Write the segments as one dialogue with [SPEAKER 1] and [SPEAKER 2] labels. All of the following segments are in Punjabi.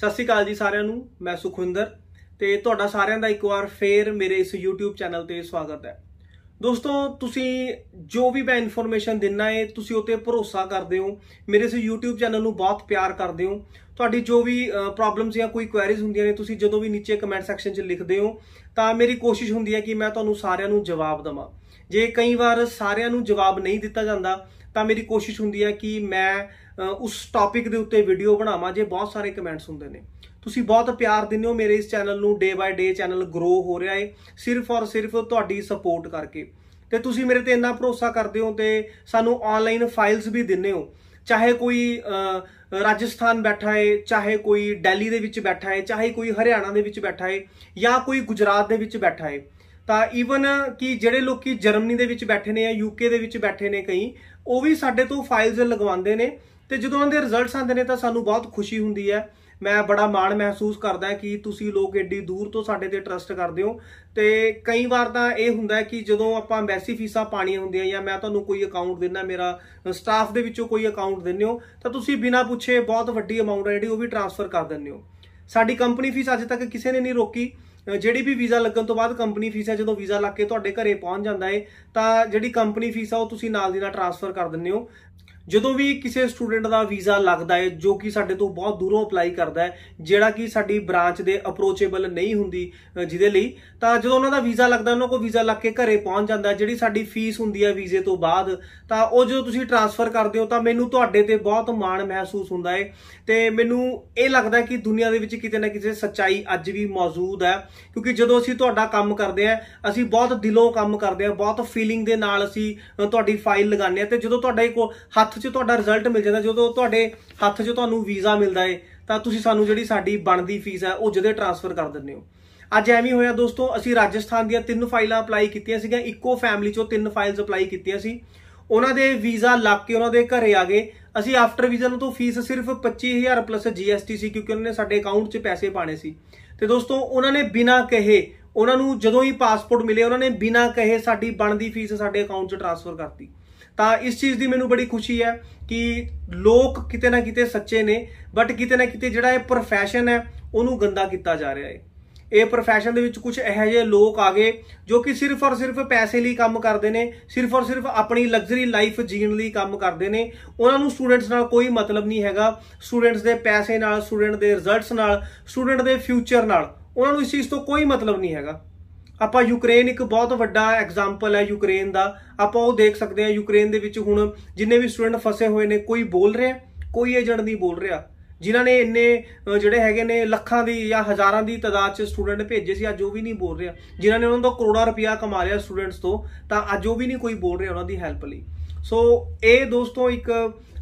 [SPEAKER 1] ਸਤਿ ਸ਼੍ਰੀ ਅਕਾਲ ਜੀ ਸਾਰਿਆਂ ਨੂੰ ਮੈਂ ਸੁਖਵਿੰਦਰ ਤੇ ਤੁਹਾਡਾ ਸਾਰਿਆਂ ਦਾ ਇੱਕ ਵਾਰ ਫੇਰ ਮੇਰੇ ਇਸ YouTube ਚੈਨਲ ਤੇ ਸਵਾਗਤ ਹੈ ਦੋਸਤੋ ਤੁਸੀਂ ਜੋ ਵੀ ਮੈਂ ਇਨਫੋਰਮੇਸ਼ਨ ਦਿੰਨਾ ਹੈ ਤੁਸੀਂ ਉਤੇ ਭਰੋਸਾ ਕਰਦੇ ਹੋ ਮੇਰੇ ਇਸ YouTube ਚੈਨਲ ਨੂੰ ਬਹੁਤ ਪਿਆਰ ਕਰਦੇ ਹੋ ਤੁਹਾਡੀ ਜੋ ਵੀ ਪ੍ਰੋਬਲਮਸ ਜਾਂ ਕੋਈ ਕੁਐਰੀਜ਼ ਹੁੰਦੀਆਂ ਨੇ ਤੁਸੀਂ ਜਦੋਂ ਵੀ ਨੀਚੇ ਕਮੈਂਟ ਸੈਕਸ਼ਨ 'ਚ ਲਿਖਦੇ ਹੋ ਤਾਂ ਮੇਰੀ ਕੋਸ਼ਿਸ਼ ਹੁੰਦੀ ਹੈ ਕਿ ਮੈਂ ਤੁਹਾਨੂੰ ਸਾਰਿਆਂ ਨੂੰ ਜਵਾਬ ਦਵਾਂ ਜੇ ਕਈ ਵਾਰ ਸਾਰਿਆਂ ਨੂੰ ਜਵਾਬ ਨਹੀਂ ਦਿੱਤਾ ਜਾਂਦਾ ਤਾਂ ਮੇਰੀ ਕੋਸ਼ਿਸ਼ ਹੁੰਦੀ ਹੈ ਕਿ ਮੈਂ ਉਸ ਟੌਪਿਕ ਦੇ ਉੱਤੇ ਵੀਡੀਓ ਬਣਾਵਾਂ ਜੇ ਬਹੁਤ ਸਾਰੇ ਕਮੈਂਟਸ ਹੁੰਦੇ ਨੇ ਤੁਸੀਂ ਬਹੁਤ ਪਿਆਰ ਦਿੰਦੇ ਹੋ ਮੇਰੇ ਇਸ ਚੈਨਲ ਨੂੰ ਡੇ ਬਾਈ ਡੇ ਚੈਨਲ ਗਰੋ ਹੋ ਰਿਹਾ ਹੈ ਸਿਰਫ ਔਰ ਸਿਰਫ ਤੁਹਾਡੀ ਸਪੋਰਟ ਕਰਕੇ ਤੇ ਤੁਸੀਂ ਮੇਰੇ ਤੇ ਇੰਨਾ ਭਰੋਸਾ ਕਰਦੇ ਹੋ ਤੇ ਸਾਨੂੰ ਆਨਲਾਈਨ ਫਾਈਲਸ ਵੀ ਦਿੰਦੇ ਹੋ ਚਾਹੇ ਕੋਈ ਰਾਜਸਥਾਨ ਬੈਠਾ ਹੈ ਚਾਹੇ ਕੋਈ ਦਿੱਲੀ ਦੇ ਵਿੱਚ ਬੈਠਾ ਹੈ ਚਾਹੇ ਕੋਈ ਹਰਿਆਣਾ ਦੇ ਵਿੱਚ ਬੈਠਾ ਹੈ ਜਾਂ ਕੋਈ ਗੁਜਰਾਤ ਦੇ ਵਿੱਚ ਬੈਠਾ ਹੈ ਤਾਂ ਈਵਨ ਕਿ ਜਿਹੜੇ ਲੋਕੀ ਜਰਮਨੀ ਦੇ ਵਿੱਚ ਬੈਠੇ ਨੇ ਜਾਂ ਯੂਕੇ ਦੇ ਵਿੱਚ ਬੈਠੇ ਨੇ ਕਈ ਉਹ ਵੀ ਸਾਡੇ ਤੋਂ ਫਾਈਲਸ ਲਗਵਾਉਂਦੇ ਨੇ ਤੇ ਜਦੋਂ ਉਹਦੇ ਰਿਜ਼ਲਟਸ ਆਉਂਦੇ ਨੇ ਤਾਂ ਸਾਨੂੰ ਬਹੁਤ ਖੁਸ਼ੀ ਹੁੰਦੀ ਹੈ ਮੈਂ ਬੜਾ ਮਾਣ ਮਹਿਸੂਸ ਕਰਦਾ ਕਿ ਤੁਸੀਂ ਲੋਕ ਏਡੀ ਦੂਰ ਤੋਂ ਸਾਡੇ ਤੇ ਟਰਸਟ ਕਰਦੇ ਹੋ ਤੇ ਕਈ ਵਾਰ ਤਾਂ ਇਹ ਹੁੰਦਾ ਕਿ ਜਦੋਂ ਆਪਾਂ ਐਮਬੈਸੀ ਫੀਸਾਂ ਪਾਣੀਆਂ ਹੁੰਦੀਆਂ ਜਾਂ ਮੈਂ ਤੁਹਾਨੂੰ ਕੋਈ ਅਕਾਊਂਟ ਦਿੰਦਾ ਮੇਰਾ ਸਟਾਫ ਦੇ ਵਿੱਚੋਂ ਕੋਈ ਅਕਾਊਂਟ ਦਿੰਦੇ ਹੋ ਤਾਂ ਤੁਸੀਂ ਬਿਨਾਂ ਪੁੱਛੇ ਬਹੁਤ ਵੱਡੀ ਅਮਾਉਂਟ ਜਿਹੜੀ ਉਹ ਵੀ ਟ੍ਰਾਂਸਫਰ ਕਰ ਦਿੰਦੇ ਹੋ ਸਾਡੀ ਕੰਪਨੀ ਫੀਸ ਅੱਜ ਤੱਕ ਕਿਸੇ ਨੇ ਨਹੀਂ ਰੋਕੀ ਜਿਹੜੀ ਵੀ ਵੀਜ਼ਾ ਲੱਗਣ ਤੋਂ ਬਾਅਦ ਕੰਪਨੀ ਫੀਸ ਹੈ ਜਦੋਂ ਵੀਜ਼ਾ ਲੱਗ ਕੇ ਤੁਹਾਡੇ ਘਰੇ ਪਹੁੰਚ ਜਾਂਦਾ ਹੈ ਤਾਂ ਜਿਹੜੀ ਕੰਪਨੀ ਫੀਸ ਆ ਉਹ ਤੁਸੀਂ ਨਾਲ ਦੀ ਨਾਲ ਟ੍ਰਾਂਸਫਰ ਕਰ ਦਿੰਦੇ ਹੋ ਜਦੋਂ ਵੀ ਕਿਸੇ ਸਟੂਡੈਂਟ ਦਾ ਵੀਜ਼ਾ ਲੱਗਦਾ ਹੈ ਜੋ ਕਿ ਸਾਡੇ ਤੋਂ ਬਹੁਤ ਦੂਰੋਂ ਅਪਲਾਈ ਕਰਦਾ ਹੈ ਜਿਹੜਾ ਕਿ ਸਾਡੀ ਬ੍ਰਾਂਚ ਦੇ ਅਪਰੋਚੇਬਲ ਨਹੀਂ ਹੁੰਦੀ ਜਿਹਦੇ ਲਈ ਤਾਂ ਜਦੋਂ ਉਹਨਾਂ ਦਾ ਵੀਜ਼ਾ ਲੱਗਦਾ ਉਹਨਾਂ ਕੋ ਵੀਜ਼ਾ ਲੱਗ ਕੇ ਘਰੇ ਪਹੁੰਚ ਜਾਂਦਾ ਜਿਹੜੀ ਸਾਡੀ ਫੀਸ ਹੁੰਦੀ ਹੈ ਵੀਜ਼ੇ ਤੋਂ ਬਾਅਦ ਤਾਂ ਉਹ ਜਦੋਂ ਤੁਸੀਂ ਟ੍ਰਾਂਸਫਰ ਕਰਦੇ ਹੋ ਤਾਂ ਮੈਨੂੰ ਤੁਹਾਡੇ ਤੇ ਬਹੁਤ ਮਾਣ ਮਹਿਸੂਸ ਹੁੰਦਾ ਹੈ ਤੇ ਮੈਨੂੰ ਇਹ ਲੱਗਦਾ ਕਿ ਦੁਨੀਆ ਦੇ ਵਿੱਚ ਕਿਤੇ ਨਾ ਕਿਤੇ ਸੱਚਾਈ ਅੱਜ ਵੀ ਮੌਜੂਦ ਹੈ ਕਿਉਂਕਿ ਜਦੋਂ ਅਸੀਂ ਤੁਹਾਡਾ ਕੰਮ ਕਰਦੇ ਆ ਅਸੀਂ ਬਹੁਤ ਦਿਲੋਂ ਕੰਮ ਕਰਦੇ ਆ ਬਹੁਤ ਫੀਲਿੰਗ ਦੇ ਨਾਲ ਅਸੀਂ ਤੁਹਾਡੀ ਫਾਈਲ ਲਗਾਉਂਦੇ ਆ ਤੇ ਜਦੋਂ ਤੁਹਾਡਾ ਇੱਕ ਹੱਥ ਹੱਥ 'ਚ ਤੁਹਾਡਾ ਰਿਜ਼ਲਟ ਮਿਲ ਜਾਂਦਾ ਜਦੋਂ ਤੁਹਾਡੇ ਹੱਥ 'ਚ ਤੁਹਾਨੂੰ ਵੀਜ਼ਾ ਮਿਲਦਾ ਏ ਤਾਂ ਤੁਸੀਂ ਸਾਨੂੰ ਜਿਹੜੀ ਸਾਡੀ ਬਣਦੀ ਫੀਸ ਹੈ ਉਹ ਜਦੇ ਟ੍ਰਾਂਸਫਰ ਕਰ ਦਿੰਦੇ ਹੋ ਅੱਜ ਐਵੇਂ ਹੋਇਆ ਦੋਸਤੋ ਅਸੀਂ ਰਾਜਸਥਾਨ ਦੀਆਂ ਤਿੰਨ ਫਾਈਲਾਂ ਅਪਲਾਈ ਕੀਤੀਆਂ ਸੀਗੀਆਂ ਇੱਕੋ ਫੈਮਿਲੀ 'ਚੋਂ ਤਿੰਨ ਫਾਈਲਸ ਅਪਲਾਈ ਕੀਤੀਆਂ ਸੀ ਉਹਨਾਂ ਦੇ ਵੀਜ਼ਾ ਲੱਗ ਕੇ ਉਹਨਾਂ ਦੇ ਘਰੇ ਆ ਗਏ ਅਸੀਂ ਆਫਟਰ ਵੀਜ਼ਾ ਨੂੰ ਤੋਂ ਫੀਸ ਸਿਰਫ 25000 ਪਲੱਸ ਜੀਐਸਟੀ ਸੀ ਕਿਉਂਕਿ ਉਹਨਾਂ ਨੇ ਸਾਡੇ ਅਕਾਊਂਟ 'ਚ ਪੈਸੇ ਪਾਣੇ ਸੀ ਤੇ ਦੋਸਤੋ ਉਹਨਾਂ ਨੇ ਬਿਨਾਂ ਕਹੇ ਉਹਨਾਂ ਨੂੰ ਜਦੋਂ ਹੀ ਪਾਸਪੋਰਟ ਮਿਲੇ ਉਹਨਾਂ ਨੇ ਬਿਨਾਂ ਕਹੇ ਸਾਡੀ ਬਣਦੀ ਫੀਸ ਸਾਡੇ ਅਕਾਊਂਟ 'ਚ ਟ੍ਰਾਂਸਫਰ ਕਰਤੀ ਤਾਂ ਇਸ ਚੀਜ਼ ਦੀ ਮੈਨੂੰ ਬੜੀ ਖੁਸ਼ੀ ਹੈ ਕਿ ਲੋਕ ਕਿਤੇ ਨਾ ਕਿਤੇ ਸੱਚੇ ਨੇ ਬਟ ਕਿਤੇ ਨਾ ਕਿਤੇ ਜਿਹੜਾ ਇਹ profession ਹੈ ਉਹਨੂੰ ਗੰਦਾ ਕੀਤਾ ਜਾ ਰਿਹਾ ਹੈ ਇਹ profession ਦੇ ਵਿੱਚ ਕੁਝ ਇਹੋ ਜਿਹੇ ਲੋਕ ਆ ਗਏ ਜੋ ਕਿ ਸਿਰਫ ਔਰ ਸਿਰਫ ਪੈਸੇ ਲਈ ਕੰਮ ਕਰਦੇ ਨੇ ਸਿਰਫ ਔਰ ਸਿਰਫ ਆਪਣੀ ਲਗਜ਼ਰੀ ਲਾਈਫ ਜੀਣ ਲਈ ਕੰਮ ਕਰਦੇ ਨੇ ਉਹਨਾਂ ਨੂੰ ਸਟੂਡੈਂਟਸ ਨਾਲ ਕੋਈ ਮਤਲਬ ਨਹੀਂ ਹੈਗਾ ਸਟੂਡੈਂਟਸ ਦੇ ਪੈਸੇ ਨਾਲ ਸਟੂਡੈਂਟ ਦੇ ਰਿਜ਼ਲਟਸ ਨਾਲ ਸਟੂਡੈਂਟ ਦੇ ਫਿਊਚਰ ਨਾਲ ਉਹਨਾਂ ਨੂੰ ਇਸ ਚੀਜ਼ ਤੋਂ ਕੋਈ ਮਤਲਬ ਨਹੀਂ ਹੈਗਾ ਆਪਾਂ ਯੂਕਰੇਨ ਇੱਕ ਬਹੁਤ ਵੱਡਾ ਐਗਜ਼ਾਮਪਲ ਹੈ ਯੂਕਰੇਨ ਦਾ ਆਪਾਂ ਉਹ ਦੇਖ ਸਕਦੇ ਹਾਂ ਯੂਕਰੇਨ ਦੇ ਵਿੱਚ ਹੁਣ ਜਿੰਨੇ ਵੀ ਸਟੂਡੈਂਟ ਫਸੇ ਹੋਏ ਨੇ ਕੋਈ ਬੋਲ ਰਿਹਾ ਕੋਈ ਏਜੰਟ ਨਹੀਂ ਬੋਲ ਰਿਹਾ ਜਿਨ੍ਹਾਂ ਨੇ ਇੰਨੇ ਜਿਹੜੇ ਹੈਗੇ ਨੇ ਲੱਖਾਂ ਦੀ ਜਾਂ ਹਜ਼ਾਰਾਂ ਦੀ ਤਦਾਦ 'ਚ ਸਟੂਡੈਂਟ ਭੇਜੇ ਸੀ ਅੱਜ ਉਹ ਵੀ ਨਹੀਂ ਬੋਲ ਰਿਹਾ ਜਿਨ੍ਹਾਂ ਨੇ ਉਹਨਾਂ ਤੋਂ ਕਰੋੜਾਂ ਰੁਪਇਆ ਕਮਾ ਲਿਆ ਸਟੂਡੈਂਟਸ ਤੋਂ ਤਾਂ ਅੱਜ ਉਹ ਵੀ ਨਹੀਂ ਕੋਈ ਬੋਲ ਰਿਹਾ ਉਹਨਾਂ ਦੀ ਹੈਲਪ ਲਈ ਸੋ ਇਹ ਦੋਸਤੋ ਇੱਕ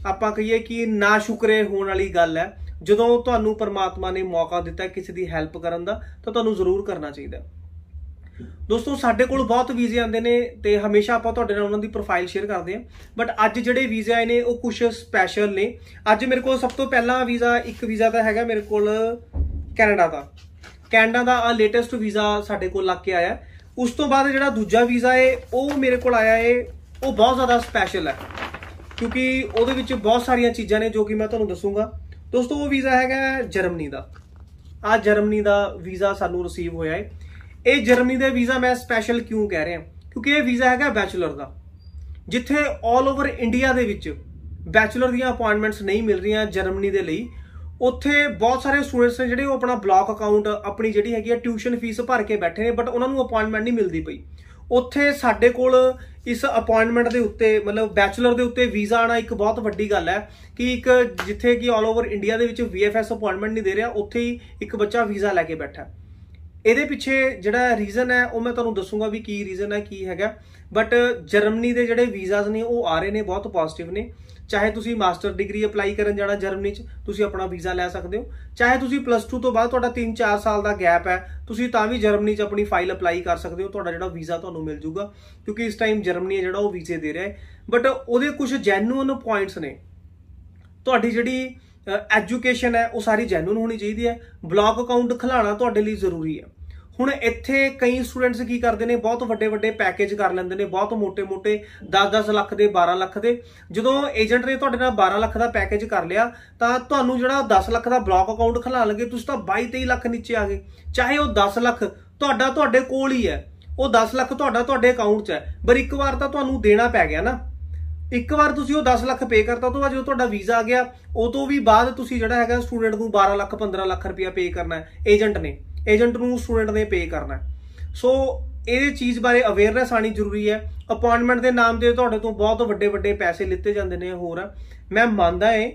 [SPEAKER 1] ਆਪਾਂ ਕਹੀਏ ਕਿ ਨਾ ਸ਼ੁਕਰੇ ਹੋਣ ਵਾਲੀ ਗੱਲ ਹੈ ਜਦੋਂ ਤੁਹਾਨੂੰ ਪਰਮਾਤਮਾ ਨੇ ਮੌਕਾ ਦਿੱਤਾ ਕਿਸੇ ਦੀ ਹੈਲਪ ਕਰਨ ਦਾ ਤਾਂ ਤੁਹਾਨੂੰ ਜ਼ਰੂਰ ਕਰਨਾ ਚਾਹੀਦਾ ਦੋਸਤੋ ਸਾਡੇ ਕੋਲ ਬਹੁਤ ਵੀਜ਼ੇ ਆਉਂਦੇ ਨੇ ਤੇ ਹਮੇਸ਼ਾ ਆਪਾਂ ਤੁਹਾਡੇ ਨਾਲ ਉਹਨਾਂ ਦੀ ਪ੍ਰੋਫਾਈਲ ਸ਼ੇਅਰ ਕਰਦੇ ਆਂ ਬਟ ਅੱਜ ਜਿਹੜੇ ਵੀਜ਼ੇ ਆਏ ਨੇ ਉਹ ਕੁਝ ਸਪੈਸ਼ਲ ਨੇ ਅੱਜ ਮੇਰੇ ਕੋਲ ਸਭ ਤੋਂ ਪਹਿਲਾਂ ਵੀਜ਼ਾ ਇੱਕ ਵੀਜ਼ਾ ਤਾਂ ਹੈਗਾ ਮੇਰੇ ਕੋਲ ਕੈਨੇਡਾ ਦਾ ਕੈਨੇਡਾ ਦਾ ਆ ਲੇਟੈਸਟ ਵੀਜ਼ਾ ਸਾਡੇ ਕੋਲ ਲੱਗ ਕੇ ਆਇਆ ਉਸ ਤੋਂ ਬਾਅਦ ਜਿਹੜਾ ਦੂਜਾ ਵੀਜ਼ਾ ਏ ਉਹ ਮੇਰੇ ਕੋਲ ਆਇਆ ਏ ਉਹ ਬਹੁਤ ਜ਼ਿਆਦਾ ਸਪੈਸ਼ਲ ਹੈ ਕਿਉਂਕਿ ਉਹਦੇ ਵਿੱਚ ਬਹੁਤ ਸਾਰੀਆਂ ਚੀਜ਼ਾਂ ਨੇ ਜੋ ਕਿ ਮੈਂ ਤੁਹਾਨੂੰ ਦੱਸੂਗਾ ਦੋਸਤੋ ਉਹ ਵੀਜ਼ਾ ਹੈਗਾ ਜਰਮਨੀ ਦਾ ਆ ਜਰਮਨੀ ਦਾ ਵੀਜ਼ਾ ਸਾਨੂੰ ਰਿਸੀਵ ਹੋਇਆ ਏ ਇਹ ਜਰਮਨੀ ਦੇ ਵੀਜ਼ਾ ਮੈਂ ਸਪੈਸ਼ਲ ਕਿਉਂ ਕਹਿ ਰਿਹਾ ਕਿਉਂਕਿ ਇਹ ਵੀਜ਼ਾ ਹੈਗਾ ਬੈਚਲਰ ਦਾ ਜਿੱਥੇ 올 ਓਵਰ ਇੰਡੀਆ ਦੇ ਵਿੱਚ ਬੈਚਲਰ ਦੀਆਂ ਅਪਾਇੰਟਮੈਂਟਸ ਨਹੀਂ ਮਿਲ ਰਹੀਆਂ ਜਰਮਨੀ ਦੇ ਲਈ ਉੱਥੇ ਬਹੁਤ ਸਾਰੇ ਸਟੂਡੈਂਟਸ ਨੇ ਜਿਹੜੇ ਉਹ ਆਪਣਾ ਬਲੌਕ ਅਕਾਊਂਟ ਆਪਣੀ ਜਿਹੜੀ ਹੈਗੀ ਆ ਟਿਊਸ਼ਨ ਫੀਸ ਭਰ ਕੇ ਬੈਠੇ ਨੇ ਬਟ ਉਹਨਾਂ ਨੂੰ ਅਪਾਇੰਟਮੈਂਟ ਨਹੀਂ ਮਿਲਦੀ ਪਈ ਉੱਥੇ ਸਾਡੇ ਕੋਲ ਇਸ ਅਪਾਇੰਟਮੈਂਟ ਦੇ ਉੱਤੇ ਮਤਲਬ ਬੈਚਲਰ ਦੇ ਉੱਤੇ ਵੀਜ਼ਾ ਆਣਾ ਇੱਕ ਬਹੁਤ ਵੱਡੀ ਗੱਲ ਹੈ ਕਿ ਇੱਕ ਜਿੱਥੇ ਕਿ 올 ਓਵਰ ਇੰਡੀਆ ਦੇ ਵਿੱਚ ਵੀਐਫਐਸ ਅਪਾਇੰਟਮੈਂਟ ਨਹੀਂ ਦੇ ਰਿਹਾ ਉੱਥੇ ਹੀ ਇੱਕ ਬੱਚਾ ਵੀਜ਼ਾ ਲੈ ਕੇ ਬੈਠਾ ਇਹਦੇ ਪਿੱਛੇ ਜਿਹੜਾ ਰੀਜ਼ਨ ਹੈ ਉਹ ਮੈਂ ਤੁਹਾਨੂੰ ਦੱਸੂਗਾ ਵੀ ਕੀ ਰੀਜ਼ਨ ਹੈ ਕੀ ਹੈਗਾ ਬਟ ਜਰਮਨੀ ਦੇ ਜਿਹੜੇ ਵੀਜ਼ਾਸ ਨੇ ਉਹ ਆ ਰਹੇ ਨੇ ਬਹੁਤ ਪੋਜ਼ਿਟਿਵ ਨੇ ਚਾਹੇ ਤੁਸੀਂ ਮਾਸਟਰ ਡਿਗਰੀ ਅਪਲਾਈ ਕਰਨ ਜਾਣਾ ਜਰਮਨੀ 'ਚ ਤੁਸੀਂ ਆਪਣਾ ਵੀਜ਼ਾ ਲੈ ਸਕਦੇ ਹੋ ਚਾਹੇ ਤੁਸੀਂ ਪਲੱਸ 2 ਤੋਂ ਬਾਅਦ ਤੁਹਾਡਾ 3-4 ਸਾਲ ਦਾ ਗੈਪ ਹੈ ਤੁਸੀਂ ਤਾਂ ਵੀ ਜਰਮਨੀ 'ਚ ਆਪਣੀ ਫਾਈਲ ਅਪਲਾਈ ਕਰ ਸਕਦੇ ਹੋ ਤੁਹਾਡਾ ਜਿਹੜਾ ਵੀਜ਼ਾ ਤੁਹਾਨੂੰ ਮਿਲ ਜੂਗਾ ਕਿਉਂਕਿ ਇਸ ਟਾਈਮ ਜਰਮਨੀ ਜਿਹੜਾ ਉਹ ਵੀਜ਼ੇ ਦੇ ਰਿਹਾ ਹੈ ਬਟ ਉਹਦੇ ਕੁਝ ਜੈਨੂਇਨ ਪੁਆਇੰਟਸ ਨੇ ਤੁਹਾਡੀ ਜਿਹੜੀ ਐਜੂਕੇਸ਼ਨ ਹੈ ਉਹ ਸਾਰੀ ਜੈਨੂਨ ਹੋਣੀ ਚਾਹੀਦੀ ਹੈ ਬਲੌਗ ਅਕਾਊਂਟ ਖਲਾਣਾ ਤੁਹਾਡੇ ਲਈ ਜ਼ਰੂਰੀ ਹੈ ਹੁਣ ਇੱਥੇ ਕਈ ਸਟੂਡੈਂਟਸ ਕੀ ਕਰਦੇ ਨੇ ਬਹੁਤ ਵੱਡੇ ਵੱਡੇ ਪੈਕੇਜ ਕਰ ਲੈਂਦੇ ਨੇ ਬਹੁਤ ਮੋٹے-ਮੋٹے 10-10 ਲੱਖ ਦੇ 12 ਲੱਖ ਦੇ ਜਦੋਂ ਏਜੰਟ ਨੇ ਤੁਹਾਡੇ ਨਾਲ 12 ਲੱਖ ਦਾ ਪੈਕੇਜ ਕਰ ਲਿਆ ਤਾਂ ਤੁਹਾਨੂੰ ਜਿਹੜਾ 10 ਲੱਖ ਦਾ ਬਲੌਕ ਅਕਾਊਂਟ ਖਲਾ ਲਗੇ ਤੁਸੀਂ ਤਾਂ 22-23 ਲੱਖ ਨੀਚੇ ਆ ਗਏ ਚਾਹੇ ਉਹ 10 ਲੱਖ ਤੁਹਾਡਾ ਤੁਹਾਡੇ ਕੋਲ ਹੀ ਹੈ ਉਹ 10 ਲੱਖ ਤੁਹਾਡਾ ਤੁਹਾਡੇ ਅਕਾਊਂਟ 'ਚ ਹੈ ਪਰ ਇੱਕ ਵਾਰ ਤਾਂ ਤੁਹਾਨੂੰ ਦੇਣਾ ਪੈ ਗਿਆ ਨਾ ਇੱਕ ਵਾਰ ਤੁਸੀਂ ਉਹ 10 ਲੱਖ ਪੇ ਕਰਤਾ ਤੋਂ ਬਾਅਦ ਜਦੋਂ ਤੁਹਾਡਾ ਵੀਜ਼ਾ ਆ ਗਿਆ ਉਹ ਤੋਂ ਵੀ ਬਾਅਦ ਤੁਸੀਂ ਜਿਹੜਾ ਹੈਗਾ ਸਟੂਡੈਂਟ ਨੂੰ 12 ਲੱਖ 15 ਲੱਖ ਰੁਪਇਆ ਪੇ ਕਰਨਾ ਹੈ ਏਜੰਟ ਨੇ ਏਜੰਟ ਨੂੰ ਸਟੂਡੈਂਟ ਨੇ ਪੇ ਕਰਨਾ ਹੈ ਸੋ ਇਹਦੇ ਚੀਜ਼ ਬਾਰੇ ਅਵੇਅਰਨੈਸ ਆਣੀ ਜ਼ਰੂਰੀ ਹੈ ਅਪਾਇੰਟਮੈਂਟ ਦੇ ਨਾਮ ਤੇ ਤੁਹਾਡੇ ਤੋਂ ਬਹੁਤ ਵੱਡੇ ਵੱਡੇ ਪੈਸੇ ਲਿੱਤੇ ਜਾਂਦੇ ਨੇ ਹੋਰ ਮੈਂ ਮੰਨਦਾ ਏ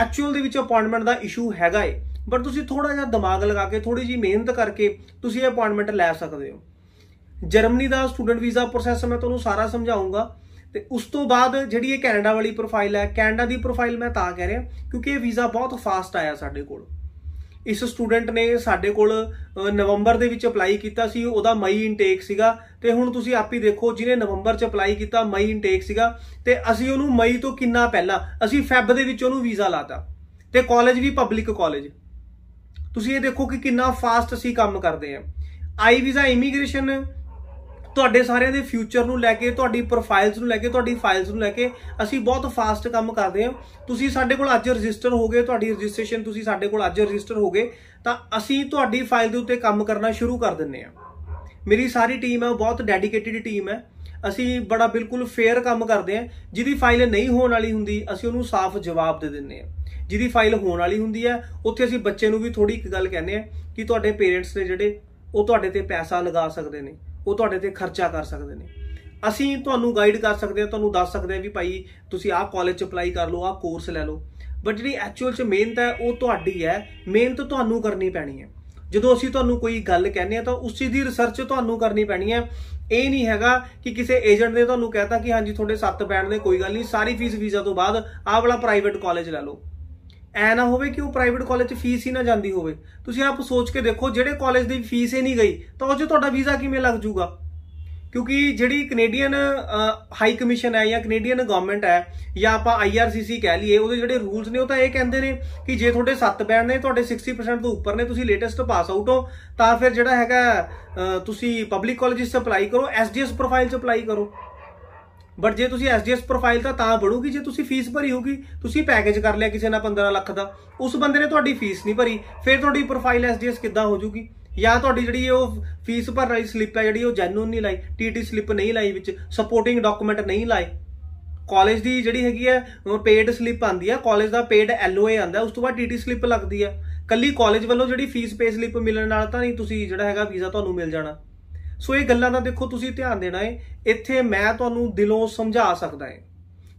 [SPEAKER 1] ਐਕਚੁਅਲ ਦੇ ਵਿੱਚ ਅਪਾਇੰਟਮੈਂਟ ਦਾ ਇਸ਼ੂ ਹੈਗਾ ਏ ਬਟ ਤੁਸੀਂ ਥੋੜਾ ਜਿਹਾ ਦਿਮਾਗ ਲਗਾ ਕੇ ਥੋੜੀ ਜੀ ਮਿਹਨਤ ਕਰਕੇ ਤੁਸੀਂ ਇਹ ਅਪਾਇੰਟਮੈਂਟ ਲੈ ਸਕਦੇ ਹੋ ਜਰਮਨੀ ਦਾ ਸਟੂਡੈਂਟ ਵੀਜ਼ਾ ਪ੍ਰੋਸੈਸ ਮੈਂ ਤੁਹਾਨੂੰ ਸਾਰਾ ਸਮਝਾਉਂਗਾ ਤੇ ਉਸ ਤੋਂ ਬਾਅਦ ਜਿਹੜੀ ਇਹ ਕੈਨੇਡਾ ਵਾਲੀ ਪ੍ਰੋਫਾਈਲ ਹੈ ਕੈਨੇਡਾ ਦੀ ਪ੍ਰੋਫਾਈਲ ਮੈਂ ਤਾਂ ਕਹਿ ਰਿਹਾ ਕਿਉਂਕਿ ਇਹ ਵੀਜ਼ਾ ਬਹੁਤ ਫਾਸਟ ਆਇਆ ਸਾਡੇ ਕੋਲ ਇਸ ਸਟੂਡੈਂਟ ਨੇ ਸਾਡੇ ਕੋਲ ਨਵੰਬਰ ਦੇ ਵਿੱਚ ਅਪਲਾਈ ਕੀਤਾ ਸੀ ਉਹਦਾ ਮਈ ਇਨਟੇਕ ਸੀਗਾ ਤੇ ਹੁਣ ਤੁਸੀਂ ਆਪ ਹੀ ਦੇਖੋ ਜਿਹਨੇ ਨਵੰਬਰ ਚ ਅਪਲਾਈ ਕੀਤਾ ਮਈ ਇਨਟੇਕ ਸੀਗਾ ਤੇ ਅਸੀਂ ਉਹਨੂੰ ਮਈ ਤੋਂ ਕਿੰਨਾ ਪਹਿਲਾਂ ਅਸੀਂ ਫੈਬ ਦੇ ਵਿੱਚ ਉਹਨੂੰ ਵੀਜ਼ਾ ਲਾਤਾ ਤੇ ਕਾਲਜ ਵੀ ਪਬਲਿਕ ਕਾਲਜ ਤੁਸੀਂ ਇਹ ਦੇਖੋ ਕਿ ਕਿੰਨਾ ਫਾਸਟ ਅਸੀਂ ਕੰਮ ਕਰਦੇ ਆ ਆਈ ਵੀਜ਼ਾ ਇਮੀਗ੍ਰੇਸ਼ਨ ਤੁਹਾਡੇ ਸਾਰਿਆਂ ਦੇ ਫਿਊਚਰ ਨੂੰ ਲੈ ਕੇ ਤੁਹਾਡੀ ਪ੍ਰੋਫਾਈਲਸ ਨੂੰ ਲੈ ਕੇ ਤੁਹਾਡੀ ਫਾਈਲਸ ਨੂੰ ਲੈ ਕੇ ਅਸੀਂ ਬਹੁਤ ਫਾਸਟ ਕੰਮ ਕਰਦੇ ਹਾਂ ਤੁਸੀਂ ਸਾਡੇ ਕੋਲ ਅੱਜ ਰਜਿਸਟਰ ਹੋ ਗਏ ਤੁਹਾਡੀ ਰਜਿਸਟ੍ਰੇਸ਼ਨ ਤੁਸੀਂ ਸਾਡੇ ਕੋਲ ਅੱਜ ਰਜਿਸਟਰ ਹੋ ਗਏ ਤਾਂ ਅਸੀਂ ਤੁਹਾਡੀ ਫਾਈਲ ਦੇ ਉੱਤੇ ਕੰਮ ਕਰਨਾ ਸ਼ੁਰੂ ਕਰ ਦਿੰਨੇ ਆ ਮੇਰੀ ਸਾਰੀ ਟੀਮ ਹੈ ਬਹੁਤ ਡੈਡੀਕੇਟਿਡ ਟੀਮ ਹੈ ਅਸੀਂ ਬੜਾ ਬਿਲਕੁਲ ਫੇਅਰ ਕੰਮ ਕਰਦੇ ਆ ਜਿਹਦੀ ਫਾਈਲ ਨਹੀਂ ਹੋਣ ਵਾਲੀ ਹੁੰਦੀ ਅਸੀਂ ਉਹਨੂੰ ਸਾਫ਼ ਜਵਾਬ ਦੇ ਦਿੰਨੇ ਆ ਜਿਹਦੀ ਫਾਈਲ ਹੋਣ ਵਾਲੀ ਹੁੰਦੀ ਹੈ ਉੱਥੇ ਅਸੀਂ ਬੱਚੇ ਨੂੰ ਵੀ ਥੋੜੀ ਇੱਕ ਗੱਲ ਕਹਿੰਦੇ ਆ ਕਿ ਤੁਹਾਡੇ ਪੇਰੈਂਟਸ ਨੇ ਜਿਹੜੇ ਉਹ ਤੁਹਾਡੇ ਤੇ ਪੈਸਾ ਲਗਾ ਸਕਦੇ ਨੇ ਉਹ ਤੁਹਾਡੇ ਤੇ ਖਰਚਾ ਕਰ ਸਕਦੇ ਨੇ ਅਸੀਂ ਤੁਹਾਨੂੰ ਗਾਈਡ ਕਰ ਸਕਦੇ ਹਾਂ ਤੁਹਾਨੂੰ ਦੱਸ ਸਕਦੇ ਹਾਂ ਵੀ ਭਾਈ ਤੁਸੀਂ ਆਹ ਕਾਲਜ ਚ ਅਪਲਾਈ ਕਰ ਲਓ ਆਹ ਕੋਰਸ ਲੈ ਲਓ ਬਟ ਜਿਹੜੀ ਐਕਚੁਅਲ ਚ ਮਿਹਨਤ ਹੈ ਉਹ ਤੁਹਾਡੀ ਹੈ ਮਿਹਨਤ ਤੁਹਾਨੂੰ ਕਰਨੀ ਪੈਣੀ ਹੈ ਜਦੋਂ ਅਸੀਂ ਤੁਹਾਨੂੰ ਕੋਈ ਗੱਲ ਕਹਿੰਦੇ ਆ ਤਾਂ ਉਸ ਚੀਜ਼ ਦੀ ਰਿਸਰਚ ਤੁਹਾਨੂੰ ਕਰਨੀ ਪੈਣੀ ਹੈ ਇਹ ਨਹੀਂ ਹੈਗਾ ਕਿ ਕਿਸੇ ਏਜੰਟ ਨੇ ਤੁਹਾਨੂੰ ਕਹਿਤਾ ਕਿ ਹਾਂਜੀ ਤੁਹਾਡੇ 7 ਬੈਂਡ ਨੇ ਕੋਈ ਗੱਲ ਨਹੀਂ ਸਾਰੀ ਫੀਸ ਵੀਜ਼ਾ ਤੋਂ ਬਾਅਦ ਆਹ ਵਾਲਾ ਪ੍ਰਾਈਵੇਟ ਕਾਲਜ ਲੈ ਲਓ ਐ ਨਾ ਹੋਵੇ ਕਿ ਉਹ ਪ੍ਰਾਈਵੇਟ ਕਾਲਜ 'ਚ ਫੀਸ ਹੀ ਨਾ ਜਾਂਦੀ ਹੋਵੇ ਤੁਸੀਂ ਆਪ ਸੋਚ ਕੇ ਦੇਖੋ ਜਿਹੜੇ ਕਾਲਜ ਦੀ ਫੀਸ ਹੀ ਨਹੀਂ ਗਈ ਤਾਂ ਉਹ 'ਚ ਤੁਹਾਡਾ ਵੀਜ਼ਾ ਕਿਵੇਂ ਲੱਗ ਜਾਊਗਾ ਕਿਉਂਕਿ ਜਿਹੜੀ ਕੈਨੇਡੀਅਨ ਹਾਈ ਕਮਿਸ਼ਨ ਹੈ ਜਾਂ ਕੈਨੇਡੀਅਨ ਗਵਰਨਮੈਂਟ ਹੈ ਜਾਂ ਆਪਾਂ ਆਈਆਰਸੀਸੀ ਕਹਿ ਲਈਏ ਉਹਦੇ ਜਿਹੜੇ ਰੂਲਸ ਨੇ ਉਹ ਤਾਂ ਇਹ ਕਹਿੰਦੇ ਨੇ ਕਿ ਜੇ ਤੁਹਾਡੇ 7 ਬੈਂਡ ਨੇ ਤੁਹਾਡੇ 60% ਤੋਂ ਉੱਪਰ ਨੇ ਤੁਸੀਂ ਲੇਟੈਸਟ ਪਾਸ ਆਊਟ ਹੋ ਤਾਂ ਫਿਰ ਜਿਹੜਾ ਹੈਗਾ ਤੁਸੀਂ ਪਬਲਿਕ ਕਾਲਜਿਸ 'ਚ ਅਪਲਾਈ ਕਰੋ ਐਸਡੀਐਸ ਪ੍ਰੋਫਾਈਲ 'ਚ ਅਪਲਾਈ ਕਰੋ ਬਟ ਜੇ ਤੁਸੀਂ ਐਸਡੀਐਸ ਪ੍ਰੋਫਾਈਲ ਤਾਂ ਤਾਂ ਬਣੂਗੀ ਜੇ ਤੁਸੀਂ ਫੀਸ ਭਰੀ ਹੋਗੀ ਤੁਸੀਂ ਪੈਕੇਜ ਕਰ ਲਿਆ ਕਿਸੇ ਨਾਲ 15 ਲੱਖ ਦਾ ਉਸ ਬੰਦੇ ਨੇ ਤੁਹਾਡੀ ਫੀਸ ਨਹੀਂ ਭਰੀ ਫਿਰ ਤੁਹਾਡੀ ਪ੍ਰੋਫਾਈਲ ਐਸਡੀਐਸ ਕਿੱਦਾਂ ਹੋ ਜੂਗੀ ਜਾਂ ਤੁਹਾਡੀ ਜਿਹੜੀ ਉਹ ਫੀਸ ਭਰਨ ਵਾਲੀ ਸਲਿੱਪ ਹੈ ਜਿਹੜੀ ਉਹ ਜੈਨੂਨ ਨਹੀਂ ਲਾਈ ਟੀਟੀ ਸਲਿੱਪ ਨਹੀਂ ਲਾਈ ਵਿੱਚ ਸਪੋਰਟਿੰਗ ਡਾਕੂਮੈਂਟ ਨਹੀਂ ਲਾਏ ਕਾਲਜ ਦੀ ਜਿਹੜੀ ਹੈਗੀ ਹੈ ਪੇਡ ਸਲਿੱਪ ਆਂਦੀ ਹੈ ਕਾਲਜ ਦਾ ਪੇਡ ਐਲਓਏ ਆਂਦਾ ਉਸ ਤੋਂ ਬਾਅਦ ਟੀਟੀ ਸਲਿੱਪ ਲੱਗਦੀ ਹੈ ਕੱਲੀ ਕਾਲਜ ਵੱਲੋਂ ਜਿਹੜੀ ਫੀਸ ਪੇ ਸਲਿੱਪ ਮਿਲਣ ਨਾਲ ਤਾਂ ਨਹੀਂ ਤੁਸੀਂ ਜਿਹੜਾ ਹੈਗਾ ਵੀਜ਼ਾ ਤੁਹਾਨੂੰ ਮਿਲ ਜਾਣਾ ਸੋ ਇਹ ਗੱਲਾਂ ਦਾ ਦੇਖੋ ਤੁਸੀਂ ਧਿਆਨ ਦੇਣਾ ਹੈ ਇੱਥੇ ਮੈਂ ਤੁਹਾਨੂੰ ਦਿਲੋਂ ਸਮਝਾ ਸਕਦਾ ਹਾਂ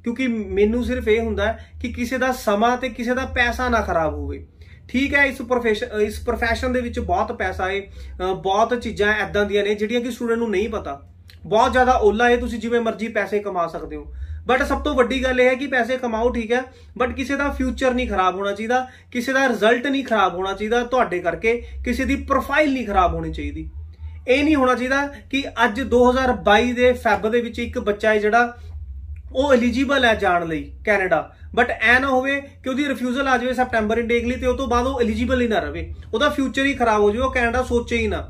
[SPEAKER 1] ਕਿਉਂਕਿ ਮੈਨੂੰ ਸਿਰਫ ਇਹ ਹੁੰਦਾ ਕਿ ਕਿਸੇ ਦਾ ਸਮਾਂ ਤੇ ਕਿਸੇ ਦਾ ਪੈਸਾ ਨਾ ਖਰਾਬ ਹੋਵੇ ਠੀਕ ਹੈ ਇਸ ਪ੍ਰੋਫੈਸ਼ਨ ਇਸ ਪ੍ਰੋਫੈਸ਼ਨ ਦੇ ਵਿੱਚ ਬਹੁਤ ਪੈਸਾ ਹੈ ਬਹੁਤ ਚੀਜ਼ਾਂ ਐਦਾਂ ਦੀਆਂ ਨੇ ਜਿਹੜੀਆਂ ਕਿ ਸਟੂਡੈਂਟ ਨੂੰ ਨਹੀਂ ਪਤਾ ਬਹੁਤ ਜ਼ਿਆਦਾ ਓਲਾ ਹੈ ਤੁਸੀਂ ਜਿਵੇਂ ਮਰਜ਼ੀ ਪੈਸੇ ਕਮਾ ਸਕਦੇ ਹੋ ਬਟ ਸਭ ਤੋਂ ਵੱਡੀ ਗੱਲ ਇਹ ਹੈ ਕਿ ਪੈਸੇ ਕਮਾਓ ਠੀਕ ਹੈ ਬਟ ਕਿਸੇ ਦਾ ਫਿਊਚਰ ਨਹੀਂ ਖਰਾਬ ਹੋਣਾ ਚਾਹੀਦਾ ਕਿਸੇ ਦਾ ਰਿਜ਼ਲਟ ਨਹੀਂ ਖਰਾਬ ਹੋਣਾ ਚਾਹੀਦਾ ਤੁਹਾਡੇ ਕਰਕੇ ਕਿਸੇ ਦੀ ਪ੍ਰੋਫਾਈਲ ਨਹੀਂ ਖਰਾਬ ਹੋਣੀ ਚਾਹੀਦੀ ਇਹ ਨਹੀਂ ਹੋਣਾ ਚਾਹੀਦਾ ਕਿ ਅੱਜ 2022 ਦੇ ਫੈਬ ਦੇ ਵਿੱਚ ਇੱਕ ਬੱਚਾ ਹੈ ਜਿਹੜਾ ਉਹ ਐਲੀਜੀਬਲ ਹੈ ਜਾਣ ਲਈ ਕੈਨੇਡਾ ਬਟ ਐ ਨਾ ਹੋਵੇ ਕਿ ਉਹਦੀ ਰਿਫਿਊਜ਼ਲ ਆ ਜਾਵੇ ਸੈਪਟੈਂਬਰ ਇਨਟੇਕ ਲਈ ਤੇ ਉਸ ਤੋਂ ਬਾਅਦ ਉਹ ਐਲੀਜੀਬਲ ਹੀ ਨਾ ਰਵੇ ਉਹਦਾ ਫਿਊਚਰ ਹੀ ਖਰਾਬ ਹੋ ਜਾਵੇ ਉਹ ਕੈਨੇਡਾ ਸੋਚੇ ਹੀ ਨਾ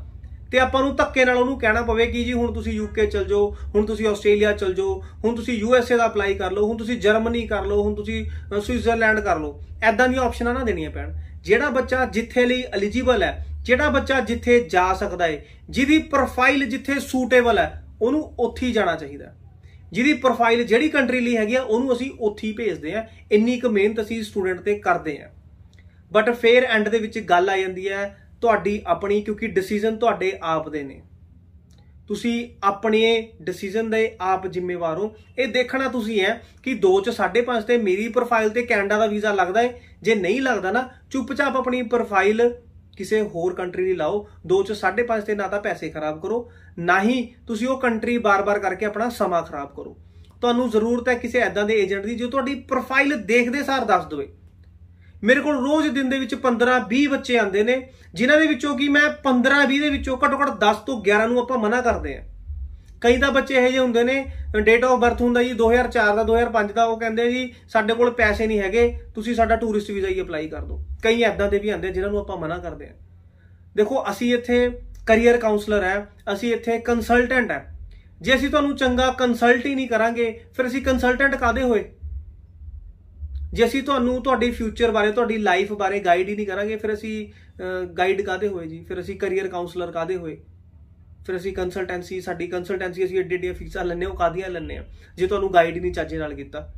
[SPEAKER 1] ਤੇ ਆਪਾਂ ਨੂੰ ਧੱਕੇ ਨਾਲ ਉਹਨੂੰ ਕਹਿਣਾ ਪਵੇ ਕਿ ਜੀ ਹੁਣ ਤੁਸੀਂ ਯੂਕੇ ਚਲ ਜਾਓ ਹੁਣ ਤੁਸੀਂ ਆਸਟ੍ਰੇਲੀਆ ਚਲ ਜਾਓ ਹੁਣ ਤੁਸੀਂ ਯੂਐਸਏ ਦਾ ਅਪਲਾਈ ਕਰ ਲਓ ਹੁਣ ਤੁਸੀਂ ਜਰਮਨੀ ਕਰ ਲਓ ਹੁਣ ਤੁਸੀਂ ਸਵਿਟਜ਼ਰਲੈਂਡ ਕਰ ਲਓ ਐਦਾਂ ਦੀਆਂ ਆਪਸ਼ਨਾਂ ਨਾ ਦੇਣੀਆਂ ਪੈਣ ਜਿਹੜਾ ਬੱਚਾ ਜਿੱਥੇ ਲਈ ਐਲੀਜੀਬਲ ਹੈ ਜਿਹੜਾ ਬੱਚਾ ਜਿੱਥੇ ਜਾ ਸਕਦਾ ਹੈ ਜਿਹਦੀ ਪ੍ਰੋਫਾਈਲ ਜਿੱਥੇ ਸੂਟੇਬਲ ਹੈ ਉਹਨੂੰ ਉੱਥੇ ਹੀ ਜਾਣਾ ਚਾਹੀਦਾ ਜਿਹਦੀ ਪ੍ਰੋਫਾਈਲ ਜਿਹੜੀ ਕੰਟਰੀ ਲਈ ਹੈਗੀ ਆ ਉਹਨੂੰ ਅਸੀਂ ਉੱਥੇ ਹੀ ਭੇਜਦੇ ਆ ਇੰਨੀ ਕੁ ਮਿਹਨਤ ਅਸੀਂ ਸਟੂਡੈਂਟ ਤੇ ਕਰਦੇ ਆ ਬਟ ਫੇਰ ਐਂਡ ਦੇ ਵਿੱਚ ਗੱਲ ਆ ਜਾਂਦੀ ਹੈ ਤੁਹਾਡੀ ਆਪਣੀ ਕਿਉਂਕਿ ਡਿਸੀਜਨ ਤੁਹਾਡੇ ਆਪ ਦੇ ਨੇ ਤੁਸੀਂ ਆਪਣੇ ਡਿਸੀਜਨ ਦੇ ਆਪ ਜ਼ਿੰਮੇਵਾਰ ਹੋ ਇਹ ਦੇਖਣਾ ਤੁਸੀਂ ਹੈ ਕਿ 2 ਚ 5.5 ਤੇ ਮੇਰੀ ਪ੍ਰੋਫਾਈਲ ਤੇ ਕੈਨੇਡਾ ਦਾ ਵੀਜ਼ਾ ਲੱਗਦਾ ਹੈ ਜੇ ਨਹੀਂ ਲੱਗਦਾ ਨਾ ਚੁੱਪਚਾਪ ਆਪਣੀ ਪ੍ਰੋਫਾਈਲ ਕਿਸੇ ਹੋਰ ਕੰਟਰੀ ਲਈ ਲਾਓ ਦੋ ਚ 5.5 ਤੇ ਨਾ ਤਾਂ ਪੈਸੇ ਖਰਾਬ ਕਰੋ ਨਾ ਹੀ ਤੁਸੀਂ ਉਹ ਕੰਟਰੀ ਬਾਰ-ਬਾਰ ਕਰਕੇ ਆਪਣਾ ਸਮਾਂ ਖਰਾਬ ਕਰੋ ਤੁਹਾਨੂੰ ਜ਼ਰੂਰਤ ਹੈ ਕਿਸੇ ਐਦਾਂ ਦੇ ਏਜੰਟ ਦੀ ਜੋ ਤੁਹਾਡੀ ਪ੍ਰੋਫਾਈਲ ਦੇਖਦੇ ਸਾਰ ਦੱਸ ਦੋਵੇ ਮੇਰੇ ਕੋਲ ਰੋਜ਼ ਦਿਨ ਦੇ ਵਿੱਚ 15-20 ਬੱਚੇ ਆਉਂਦੇ ਨੇ ਜਿਨ੍ਹਾਂ ਦੇ ਵਿੱਚੋਂ ਕੀ ਮੈਂ 15-20 ਦੇ ਵਿੱਚੋਂ ਘੱਟੋ-ਘੱਟ 10 ਤੋਂ 11 ਨੂੰ ਆਪਾਂ ਮਨਾ ਕਰਦੇ ਆਂ ਕਈ ਤਾਂ ਬੱਚੇ ਇਹੋ ਜਿਹੇ ਹੁੰਦੇ ਨੇ ਡੇਟ ਆਫ ਬਰਥ ਹੁੰਦਾ ਜੀ 2004 ਦਾ 2005 ਦਾ ਉਹ ਕਹਿੰਦੇ ਜੀ ਸਾਡੇ ਕੋਲ ਪੈਸੇ ਨਹੀਂ ਹੈਗੇ ਤੁਸੀਂ ਸਾਡਾ ਟੂਰਿਸਟ ਵੀਜ਼ਾ ਹੀ ਅਪਲਾਈ ਕਰ ਦਿਓ ਕਈ ਐਦਾਂ ਦੇ ਵੀ ਆਂਦੇ ਜਿਨ੍ਹਾਂ ਨੂੰ ਆਪਾਂ ਮਨਾ ਕਰਦੇ ਆ ਦੇਖੋ ਅਸੀਂ ਇੱਥੇ ਕੈਰੀਅਰ ਕਾਉਂਸਲਰ ਹੈ ਅਸੀਂ ਇੱਥੇ ਕੰਸਲਟੈਂਟ ਹੈ ਜੇ ਅਸੀਂ ਤੁਹਾਨੂੰ ਚੰਗਾ ਕੰਸਲਟ ਹੀ ਨਹੀਂ ਕਰਾਂਗੇ ਫਿਰ ਅਸੀਂ ਕੰਸਲਟੈਂਟ ਕਾਦੇ ਹੋਏ ਜੇ ਅਸੀਂ ਤੁਹਾਨੂੰ ਤੁਹਾਡੇ ਫਿਊਚਰ ਬਾਰੇ ਤੁਹਾਡੀ ਲਾਈਫ ਬਾਰੇ ਗਾਈਡ ਹੀ ਨਹੀਂ ਕਰਾਂਗੇ ਫਿਰ ਅਸੀਂ ਗਾਈਡ ਕਾਦੇ ਹੋਏ ਜੀ ਫਿਰ ਅਸੀਂ ਕੈਰੀਅਰ ਕਾਉਂਸਲਰ ਕਾਦੇ ਹੋਏ ਫਿਰ ਅਸੀਂ ਕੰਸਲਟੈਂਸੀ ਸਾਡੀ ਕੰਸਲਟੈਂਸੀ ਅਸੀਂ ਏਡੇ ਏਡੀਆਂ ਫੀਸਾਂ ਲੈਣੇ ਉਹ ਕਾਦੀਆਂ ਲੈਣੇ ਆ ਜੇ ਤੁਹਾਨੂੰ ਗਾਈਡ ਨਹੀਂ ਚਾਜੇ ਨਾਲ ਕੀਤਾ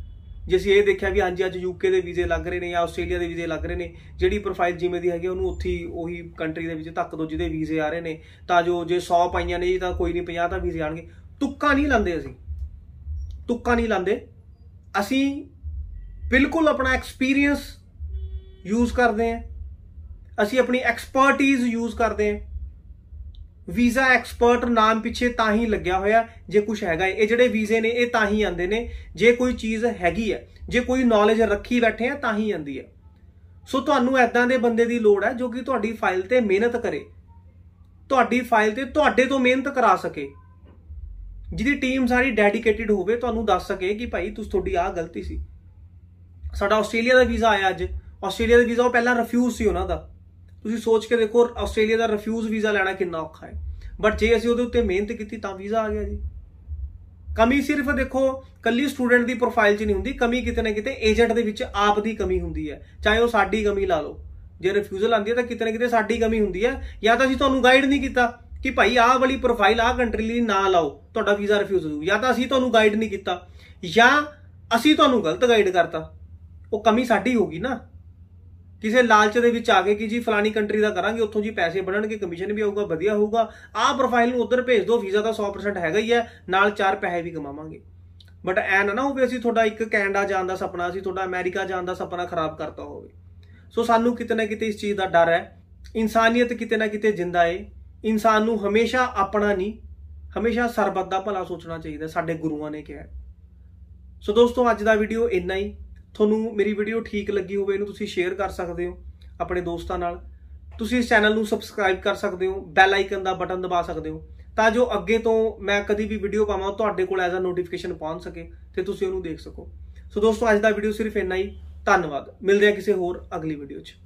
[SPEAKER 1] ਜੇ ਅਸੀਂ ਇਹ ਦੇਖਿਆ ਵੀ ਹਾਂਜੀ ਅੱਜ ਯੂਕੇ ਦੇ ਵੀਜ਼ੇ ਲੱਗ ਰਹੇ ਨੇ ਜਾਂ ਆਸਟ੍ਰੇਲੀਆ ਦੇ ਵੀਜ਼ੇ ਲੱਗ ਰਹੇ ਨੇ ਜਿਹੜੀ ਪ੍ਰੋਫਾਈਲ ਜਿਵੇਂ ਦੀ ਹੈਗੀ ਉਹਨੂੰ ਉੱਥੇ ਉਹੀ ਕੰਟਰੀ ਦੇ ਵਿੱਚ ਧੱਕ ਦੋ ਜਿਹਦੇ ਵੀਜ਼ੇ ਆ ਰਹੇ ਨੇ ਤਾਂ ਜੋ ਜੇ 100 ਪਾਈਆਂ ਨੇ ਜੀ ਤਾਂ ਕੋਈ ਨਹੀਂ 50 ਤਾਂ ਵੀਜ਼ੇ ਆਣਗੇ ਤੁੱਕਾ ਨਹੀਂ ਲਾਂਦੇ ਅਸੀਂ ਤੁੱਕਾ ਨਹੀਂ ਲਾਂਦੇ ਅਸੀਂ ਬਿਲਕੁਲ ਆਪਣਾ ਐਕਸਪੀਰੀਅੰਸ ਯੂਜ਼ ਕਰਦੇ ਆਂ ਅਸੀਂ ਆਪਣੀ ਐਕਸਪਰਟਾਈਜ਼ ਯੂਜ਼ ਕਰਦੇ ਆਂ ਵੀਜ਼ਾ ਐਕਸਪਰਟ ਨਾਮ ਪਿੱਛੇ ਤਾਂ ਹੀ ਲੱਗਿਆ ਹੋਇਆ ਜੇ ਕੁਝ ਹੈਗਾ ਇਹ ਜਿਹੜੇ ਵੀਜ਼ੇ ਨੇ ਇਹ ਤਾਂ ਹੀ ਆਂਦੇ ਨੇ ਜੇ ਕੋਈ ਚੀਜ਼ ਹੈਗੀ ਹੈ ਜੇ ਕੋਈ ਨੌਲੇਜ ਰੱਖੀ ਬੈਠੇ ਆ ਤਾਂ ਹੀ ਆਂਦੀ ਹੈ ਸੋ ਤੁਹਾਨੂੰ ਐਦਾਂ ਦੇ ਬੰਦੇ ਦੀ ਲੋੜ ਹੈ ਜੋ ਕਿ ਤੁਹਾਡੀ ਫਾਈਲ ਤੇ ਮਿਹਨਤ ਕਰੇ ਤੁਹਾਡੀ ਫਾਈਲ ਤੇ ਤੁਹਾਡੇ ਤੋਂ ਮਿਹਨਤ ਕਰਾ ਸਕੇ ਜਿਹਦੀ ਟੀਮ ਸਾਰੀ ਡੈਡੀਕੇਟਿਡ ਹੋਵੇ ਤੁਹਾਨੂੰ ਦੱਸ ਸਕੇ ਕਿ ਭਾਈ ਤੁਸੀਂ ਤੁਹਾਡੀ ਆ ਗਲਤੀ ਸੀ ਸਾਡਾ ਆਸਟ੍ਰੇਲੀਆ ਦਾ ਵੀਜ਼ਾ ਆਇਆ ਅੱਜ ਆਸਟ੍ਰੇਲੀਆ ਦਾ ਵੀਜ਼ਾ ਉਹ ਪਹਿਲਾਂ ਰਿਫਿਊਜ਼ ਸੀ ਉਹਨਾਂ ਦਾ ਤੁਸੀਂ ਸੋਚ ਕੇ ਦੇਖੋ ਆਸਟ੍ਰੇਲੀਆ ਦਾ ਰਿਫਿਊਜ਼ ਵੀਜ਼ਾ ਲੈਣਾ ਕਿੰਨਾ ਔਖਾ ਹੈ ਬਟ ਜੇ ਅਸੀਂ ਉਹਦੇ ਉੱਤੇ ਮਿਹਨਤ ਕੀਤੀ ਤਾਂ ਵੀਜ਼ਾ ਆ ਗਿਆ ਜੀ ਕਮੀ ਸਿਰਫ ਦੇਖੋ ਕੱਲੀ ਸਟੂਡੈਂਟ ਦੀ ਪ੍ਰੋਫਾਈਲ 'ਚ ਨਹੀਂ ਹੁੰਦੀ ਕਮੀ ਕਿਤੇ ਨਾ ਕਿਤੇ ਏਜੰਟ ਦੇ ਵਿੱਚ ਆਪ ਦੀ ਕਮੀ ਹੁੰਦੀ ਹੈ ਚਾਹੇ ਉਹ ਸਾਡੀ ਕਮੀ ਲਾ ਲਓ ਜੇ ਰਿਫਿਊਜ਼ਲ ਆਂਦੀ ਹੈ ਤਾਂ ਕਿਤੇ ਨਾ ਕਿਤੇ ਸਾਡੀ ਕਮੀ ਹੁੰਦੀ ਹੈ ਜਾਂ ਤਾਂ ਅਸੀਂ ਤੁਹਾਨੂੰ ਗਾਈਡ ਨਹੀਂ ਕੀਤਾ ਕਿ ਭਾਈ ਆਹ ਵਾਲੀ ਪ੍ਰੋਫਾਈਲ ਆਹ ਕੰਟਰੀ ਲਈ ਨਾ ਲਾਓ ਤੁਹਾਡਾ ਵੀਜ਼ਾ ਰਿਫਿਊਜ਼ ਹੋ ਜਾਂ ਤਾਂ ਅਸੀਂ ਤੁਹਾਨੂੰ ਗਾਈਡ ਨਹੀਂ ਕੀਤਾ ਜਾਂ ਅਸੀਂ ਤੁਹਾਨੂੰ ਗਲਤ ਗਾਈਡ ਕਰਤਾ ਉਹ ਕਮੀ ਸਾਡੀ ਹੋਗੀ ਨਾ ਕਿਸੇ ਲਾਲਚ ਦੇ ਵਿੱਚ ਆ ਕੇ ਕਿ ਜੀ ਫਲਾਣੀ ਕੰਟਰੀ ਦਾ ਕਰਾਂਗੇ ਉੱਥੋਂ ਜੀ ਪੈਸੇ ਬਣਨਗੇ ਕਮਿਸ਼ਨ ਵੀ ਆਊਗਾ ਵਧੀਆ ਹੋਊਗਾ ਆਹ ਪ੍ਰੋਫਾਈਲ ਨੂੰ ਉਧਰ ਭੇਜ ਦਿਓ ਵੀਜ਼ਾ ਤਾਂ 100% ਹੈਗਾ ਹੀ ਹੈ ਨਾਲ ਚਾਰ ਪੈਸੇ ਵੀ ਕਮਾਵਾਂਗੇ ਬਟ ਐ ਨਾ ਨਾ ਹੋਵੇ ਅਸੀਂ ਤੁਹਾਡਾ ਇੱਕ ਕੈਨੇਡਾ ਜਾਣ ਦਾ ਸੁਪਨਾ ਅਸੀਂ ਤੁਹਾਡਾ ਅਮਰੀਕਾ ਜਾਣ ਦਾ ਸੁਪਨਾ ਖਰਾਬ ਕਰਤਾ ਹੋਵੇ ਸੋ ਸਾਨੂੰ ਕਿਤੇ ਨਾ ਕਿਤੇ ਇਸ ਚੀਜ਼ ਦਾ ਡਰ ਹੈ ਇਨਸਾਨੀਅਤ ਕਿਤੇ ਨਾ ਕਿਤੇ ਜਿੰਦਾ ਏ ਇਨਸਾਨ ਨੂੰ ਹਮੇਸ਼ਾ ਆਪਣਾ ਨਹੀਂ ਹਮੇਸ਼ਾ ਸਰਬੱਤ ਦਾ ਭਲਾ ਸੋਚਣਾ ਚਾਹੀਦਾ ਸਾਡੇ ਗੁਰੂਆਂ ਨੇ ਕਿਹਾ ਸੋ ਦੋਸਤੋ ਅੱਜ ਦਾ ਵੀਡੀਓ ਇੰਨਾ ਹੀ ਤੁਹਾਨੂੰ ਮੇਰੀ ਵੀਡੀਓ ਠੀਕ ਲੱਗੀ ਹੋਵੇ ਇਹਨੂੰ ਤੁਸੀਂ ਸ਼ੇਅਰ ਕਰ ਸਕਦੇ ਹੋ ਆਪਣੇ ਦੋਸਤਾਂ ਨਾਲ ਤੁਸੀਂ ਇਸ ਚੈਨਲ ਨੂੰ ਸਬਸਕ੍ਰਾਈਬ ਕਰ ਸਕਦੇ ਹੋ ਬੈਲ ਆਈਕਨ ਦਾ ਬਟਨ ਦਬਾ ਸਕਦੇ ਹੋ ਤਾਂ ਜੋ ਅੱਗੇ ਤੋਂ ਮੈਂ ਕਦੀ ਵੀ ਵੀਡੀਓ ਪਾਵਾਂ ਤੁਹਾਡੇ ਕੋਲ ਐਜ਼ ਅ ਨੋਟੀਫਿਕੇਸ਼ਨ ਪਹੁੰਚ ਸਕੇ ਤੇ ਤੁਸੀਂ ਉਹਨੂੰ ਦੇਖ ਸਕੋ ਸੋ ਦੋਸਤੋ ਅੱਜ ਦਾ ਵੀਡੀਓ ਸਿਰਫ ਇੰਨਾ ਹੀ ਧੰਨਵਾਦ ਮਿਲਦੇ ਹਾਂ ਕਿਸੇ ਹੋਰ ਅਗਲੀ ਵੀਡੀਓ 'ਚ